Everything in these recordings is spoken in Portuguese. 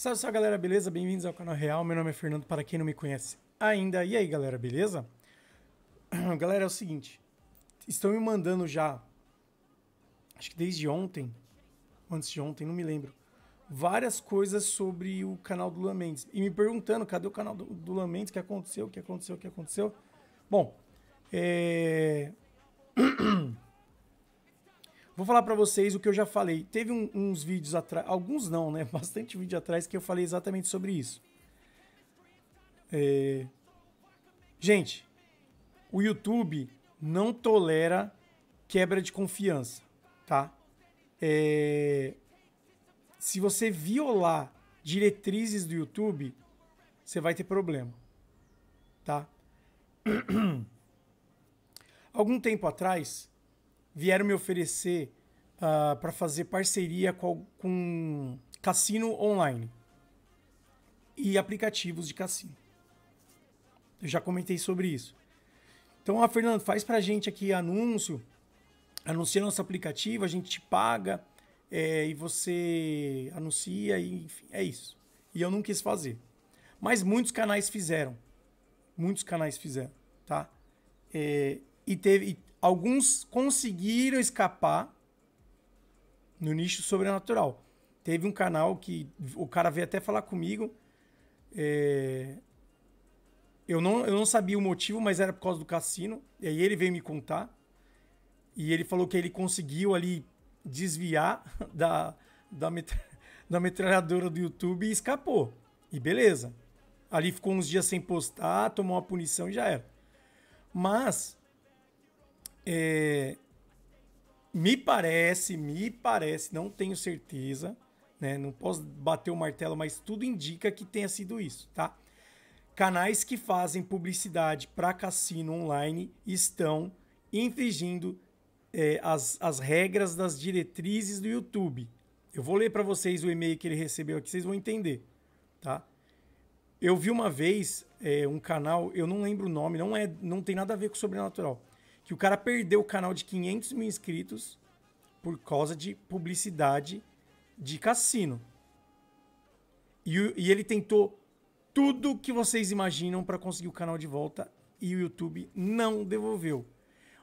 Salve, salve galera, beleza? Bem-vindos ao canal Real. Meu nome é Fernando, para quem não me conhece ainda. E aí, galera, beleza? Galera, é o seguinte. Estão me mandando já, acho que desde ontem, antes de ontem, não me lembro, várias coisas sobre o canal do Lula Mendes. E me perguntando, cadê o canal do, do Lula Mendes? O que aconteceu? O que aconteceu? O que aconteceu? Bom, é... Vou falar para vocês o que eu já falei. Teve um, uns vídeos atrás, alguns não, né? Bastante vídeo atrás que eu falei exatamente sobre isso. É... Gente, o YouTube não tolera quebra de confiança, tá? É... Se você violar diretrizes do YouTube, você vai ter problema, tá? Algum tempo atrás, vieram me oferecer uh, ah, para fazer parceria com, com cassino online e aplicativos de cassino. Eu já comentei sobre isso. Então, ah, Fernando, faz para a gente aqui anúncio, anuncia nosso aplicativo, a gente te paga é, e você anuncia, e, enfim, é isso. E eu não quis fazer. Mas muitos canais fizeram. Muitos canais fizeram, tá? É, e teve, Alguns conseguiram escapar no nicho sobrenatural. Teve um canal que o cara veio até falar comigo. É... Eu, não, eu não sabia o motivo, mas era por causa do cassino. E aí ele veio me contar. E ele falou que ele conseguiu ali desviar da, da, da metralhadora do YouTube e escapou. E beleza. Ali ficou uns dias sem postar, tomou uma punição e já era. Mas é, me parece, me parece, não tenho certeza, né? Não posso bater o martelo, mas tudo indica que tenha sido isso, tá? Canais que fazem publicidade para cassino online estão infringindo é, as, as regras das diretrizes do YouTube. Eu vou ler para vocês o e-mail que ele recebeu aqui, vocês vão entender, tá? Eu vi uma vez é, um canal, eu não lembro o nome, não é, não tem nada a ver com o sobrenatural que o cara perdeu o canal de 500 mil inscritos por causa de publicidade de cassino. E, e ele tentou tudo que vocês imaginam para conseguir o canal de volta e o YouTube não devolveu.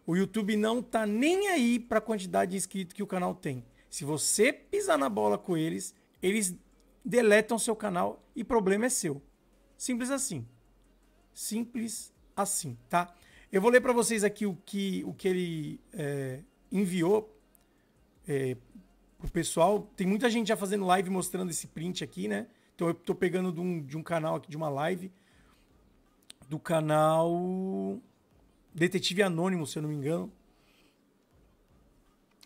O YouTube não tá nem aí para a quantidade de inscritos que o canal tem. Se você pisar na bola com eles, eles deletam seu canal e problema é seu. Simples assim. Simples assim, tá? Eu vou ler para vocês aqui o que, o que ele é, enviou é, pro pessoal. Tem muita gente já fazendo live mostrando esse print aqui, né? Então eu tô pegando de um, de um canal aqui, de uma live, do canal Detetive Anônimo, se eu não me engano.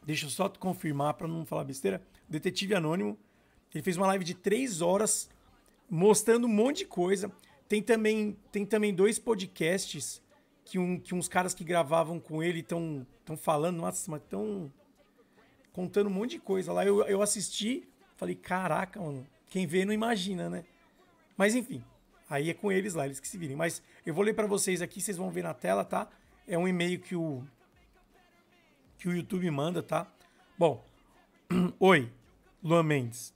Deixa eu só confirmar para não falar besteira. Detetive Anônimo. Ele fez uma live de três horas mostrando um monte de coisa. Tem também, tem também dois podcasts que, um, que uns caras que gravavam com ele estão tão falando, nossa, mas estão contando um monte de coisa lá. Eu, eu assisti, falei, caraca, mano, quem vê não imagina, né? Mas enfim, aí é com eles lá, eles que se virem. Mas eu vou ler para vocês aqui, vocês vão ver na tela, tá? É um e-mail que o que o YouTube manda, tá? Bom, oi, Luan Mendes.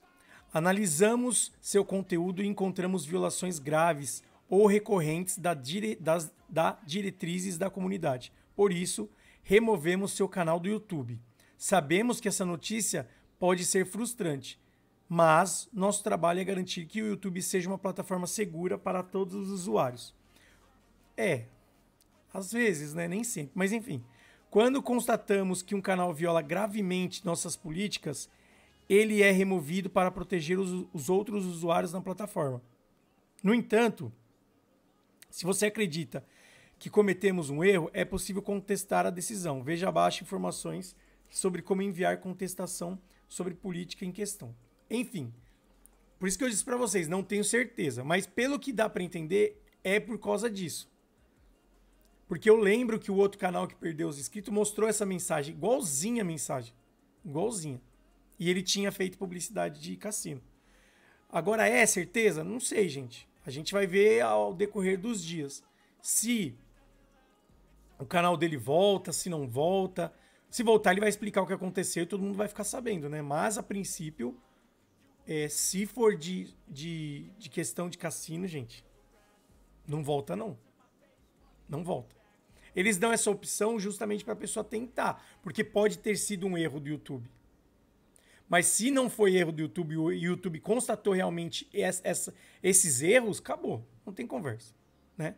Analisamos seu conteúdo e encontramos violações graves ou recorrentes da dire, das da diretrizes da comunidade. Por isso, removemos seu canal do YouTube. Sabemos que essa notícia pode ser frustrante, mas nosso trabalho é garantir que o YouTube seja uma plataforma segura para todos os usuários. É, às vezes, né? Nem sempre, mas enfim. Quando constatamos que um canal viola gravemente nossas políticas, ele é removido para proteger os, os outros usuários na plataforma. No entanto, se você acredita que cometemos um erro, é possível contestar a decisão. Veja abaixo informações sobre como enviar contestação sobre política em questão. Enfim, por isso que eu disse para vocês, não tenho certeza, mas pelo que dá para entender, é por causa disso. Porque eu lembro que o outro canal que perdeu os inscritos mostrou essa mensagem, igualzinha a mensagem, igualzinha. E ele tinha feito publicidade de cassino. Agora é certeza? Não sei, gente. A gente vai ver ao decorrer dos dias se o canal dele volta, se não volta. Se voltar, ele vai explicar o que aconteceu e todo mundo vai ficar sabendo, né? Mas, a princípio, é, se for de, de, de questão de cassino, gente, não volta, não. Não volta. Eles dão essa opção justamente para a pessoa tentar, porque pode ter sido um erro do YouTube. Mas se não foi erro do YouTube e o YouTube constatou realmente essa, essa, esses erros, acabou. Não tem conversa. Né?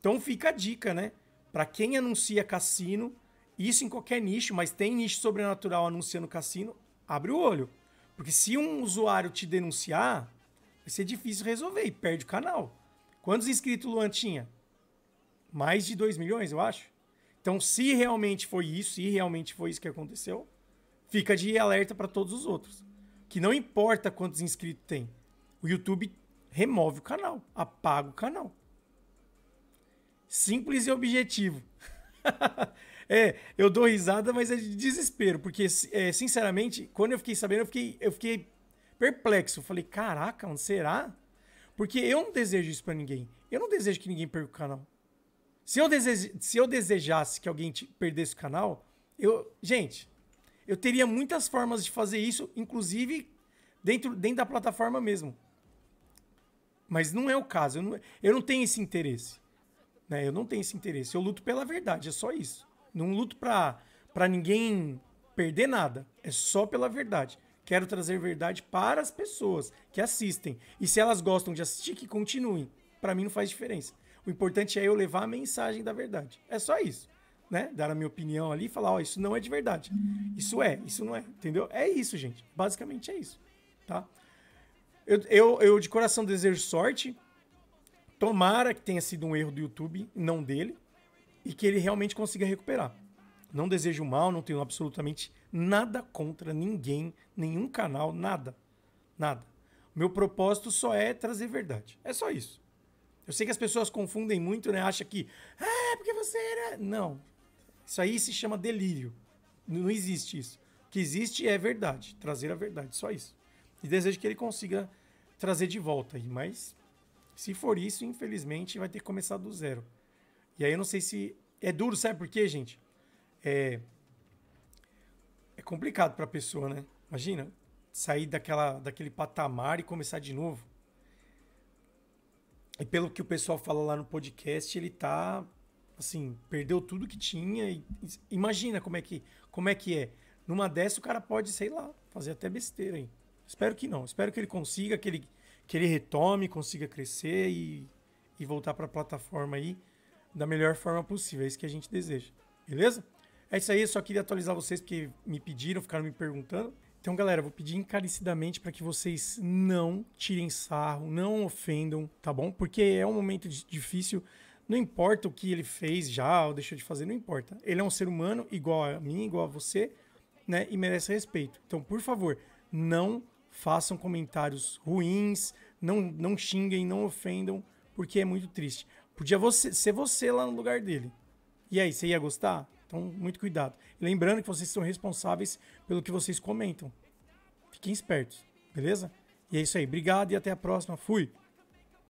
Então fica a dica, né? Para quem anuncia cassino, isso em qualquer nicho, mas tem nicho sobrenatural anunciando cassino, abre o olho. Porque se um usuário te denunciar, vai ser difícil resolver e perde o canal. Quantos inscritos o Luan tinha? Mais de 2 milhões, eu acho. Então, se realmente foi isso, se realmente foi isso que aconteceu, fica de alerta para todos os outros. Que não importa quantos inscritos tem, o YouTube remove o canal, apaga o canal. Simples e objetivo. é, eu dou risada, mas é de desespero, porque é, sinceramente, quando eu fiquei sabendo, eu fiquei, eu fiquei perplexo. falei, caraca, onde será? Porque eu não desejo isso para ninguém. Eu não desejo que ninguém perca o canal. Se eu, desejo, se eu desejasse que alguém perdesse o canal, eu. Gente, eu teria muitas formas de fazer isso, inclusive dentro, dentro da plataforma mesmo. Mas não é o caso. Eu não, eu não tenho esse interesse. Né? Eu não tenho esse interesse. Eu luto pela verdade, é só isso. Não luto pra, pra ninguém perder nada. É só pela verdade. Quero trazer verdade para as pessoas que assistem. E se elas gostam de assistir, que continuem. Para mim não faz diferença. O importante é eu levar a mensagem da verdade. É só isso né, dar a minha opinião ali e falar, ó, isso não é de verdade. Isso é, isso não é, entendeu? É isso, gente. Basicamente é isso, tá? Eu, eu, eu de coração desejo sorte. Tomara que tenha sido um erro do YouTube, não dele, e que ele realmente consiga recuperar. Não desejo mal, não tenho absolutamente nada contra ninguém, nenhum canal, nada. Nada. Meu propósito só é trazer verdade. É só isso. Eu sei que as pessoas confundem muito, né? Acha que, ah, é porque você era. Não, isso aí se chama delírio. Não existe isso. O que existe é verdade, trazer a verdade, só isso. E desejo que ele consiga trazer de volta. Mas, se for isso, infelizmente, vai ter que começar do zero. E aí eu não sei se. É duro, sabe por quê, gente? É. É complicado pra pessoa, né? Imagina sair daquela, daquele patamar e começar de novo. E pelo que o pessoal fala lá no podcast, ele tá assim, perdeu tudo que tinha. E, imagina como é que, como é que é. Numa dessa o cara pode, sei lá, fazer até besteira aí. Espero que não. Espero que ele consiga, que ele, que ele retome, consiga crescer e, e voltar para a plataforma aí da melhor forma possível. É isso que a gente deseja. Beleza? É isso aí, eu só queria atualizar vocês porque me pediram, ficaram me perguntando. Então, galera, vou pedir encarecidamente para que vocês não tirem sarro, não ofendam, tá bom? Porque é um momento difícil não importa o que ele fez já ou deixou de fazer, não importa. Ele é um ser humano igual a mim, igual a você, né? E merece respeito. Então, por favor, não façam comentários ruins, não, não xinguem, não ofendam, porque é muito triste. Podia você, ser você lá no lugar dele. E aí, você ia gostar? Então, muito cuidado. Lembrando que vocês são responsáveis pelo que vocês comentam. Fiquem espertos, beleza? E é isso aí. Obrigado e até a próxima. Fui!